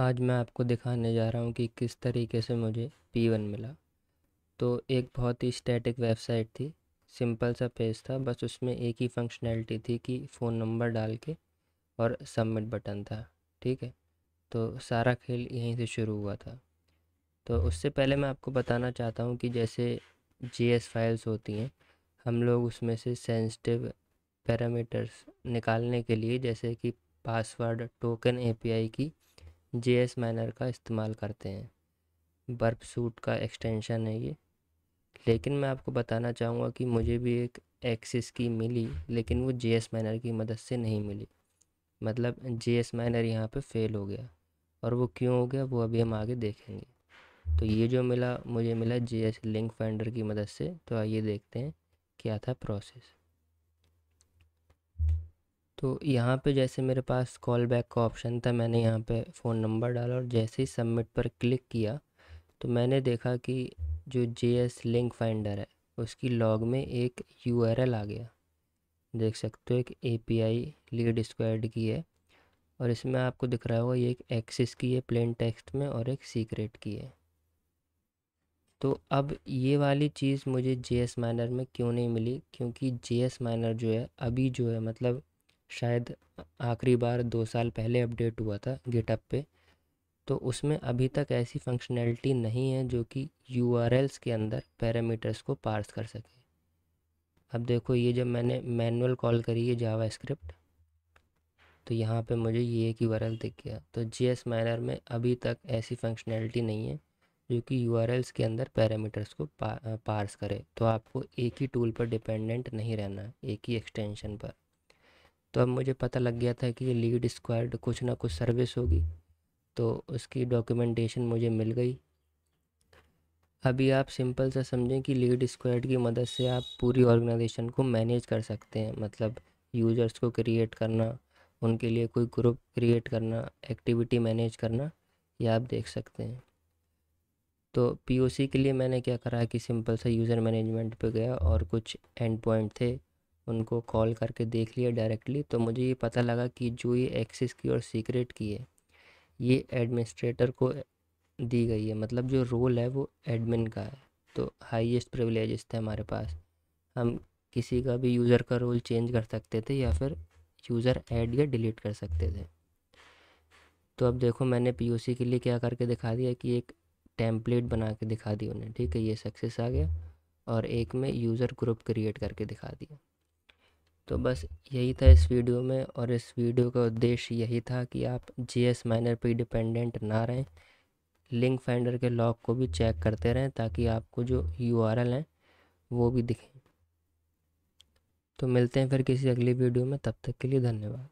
आज मैं आपको दिखाने जा रहा हूँ कि किस तरीके से मुझे पी वन मिला तो एक बहुत ही स्टैटिक वेबसाइट थी सिंपल सा पेज था बस उसमें एक ही फंक्शनैलिटी थी कि फ़ोन नंबर डाल के और सबमिट बटन था ठीक है तो सारा खेल यहीं से शुरू हुआ था तो उससे पहले मैं आपको बताना चाहता हूँ कि जैसे जी फाइल्स होती हैं हम लोग उसमें से सेंसिटिव पैरामीटर्स निकालने के लिए जैसे कि पासवर्ड टोकन एपीआई की जे एस माइनर का इस्तेमाल करते हैं बर्फ सूट का एक्सटेंशन है ये लेकिन मैं आपको बताना चाहूँगा कि मुझे भी एक एक्सिस की मिली लेकिन वो जे एस माइनर की मदद से नहीं मिली मतलब जे एस माइनर यहाँ पे फेल हो गया और वो क्यों हो गया वो अभी हम आगे देखेंगे तो ये जो मिला मुझे मिला जे एस लिंक फाइंडर की मदद से तो आइए देखते हैं क्या था प्रोसेस तो यहाँ पे जैसे मेरे पास कॉल बैक का ऑप्शन था मैंने यहाँ पे फ़ोन नंबर डाला और जैसे ही सबमिट पर क्लिक किया तो मैंने देखा कि जो जे एस लिंक फाइंडर है उसकी लॉग में एक यू आर एल आ गया देख सकते हो एक A P I lead squad की है और इसमें आपको दिख रहा होगा ये एक एक्सिस की है प्लेन टेक्स्ट में और एक सीक्रेट की है तो अब ये वाली चीज़ मुझे जे एस माइनर में क्यों नहीं मिली क्योंकि जे एस माइनर जो है अभी जो है मतलब शायद आखिरी बार दो साल पहले अपडेट हुआ था गिटअप पे तो उसमें अभी तक ऐसी फंक्शनैलिटी नहीं है जो कि यू के अंदर पैरामीटर्स को पार्स कर सके अब देखो ये जब मैंने मैनुअल कॉल करी है जावा स्क्रिप्ट तो यहाँ पे मुझे ये एक यू दिख गया तो जी एस माइनर में अभी तक ऐसी फंक्शनैलिटी नहीं है जो कि यू के अंदर पैरामीटर्स को पा, पार्स करे तो आपको एक ही टूल पर डिपेंडेंट नहीं रहना एक ही एक्सटेंशन पर तो अब मुझे पता लग गया था कि लीड स्क्वाड कुछ ना कुछ सर्विस होगी तो उसकी डॉक्यूमेंटेशन मुझे मिल गई अभी आप सिंपल सा समझें कि लीड स्क्वाड की मदद से आप पूरी ऑर्गेनाइजेशन को मैनेज कर सकते हैं मतलब यूजर्स को क्रिएट करना उनके लिए कोई ग्रुप क्रिएट करना एक्टिविटी मैनेज करना ये आप देख सकते हैं तो पीओसी के लिए मैंने क्या करा कि सिंपल सा यूज़र मैनेजमेंट पे गया और कुछ एंड पॉइंट थे उनको कॉल करके देख लिया डायरेक्टली तो मुझे ये पता लगा कि जो ये एक्सेस की और सीक्रेट की है ये एडमिनिस्ट्रेटर को दी गई है मतलब जो रोल है वो एडमिन का है तो हाईएस्ट प्रिविलेजेस थे हमारे पास हम किसी का भी यूज़र का रोल चेंज कर सकते थे या फिर यूज़र ऐड या डिलीट कर सकते थे तो अब देखो मैंने पीओसी के लिए क्या करके दिखा दिया कि एक टेम्पलेट बना के दिखा दी उन्हें ठीक है ये सक्सेस आ गया और एक में यूज़र ग्रुप क्रिएट करके दिखा दिया तो बस यही था इस वीडियो में और इस वीडियो का उद्देश्य यही था कि आप जी एस माइनर पर डिपेंडेंट ना रहें लिंक फाइंडर के लॉक को भी चेक करते रहें ताकि आपको जो यू आर एल हैं वो भी दिखें तो मिलते हैं फिर किसी अगली वीडियो में तब तक के लिए धन्यवाद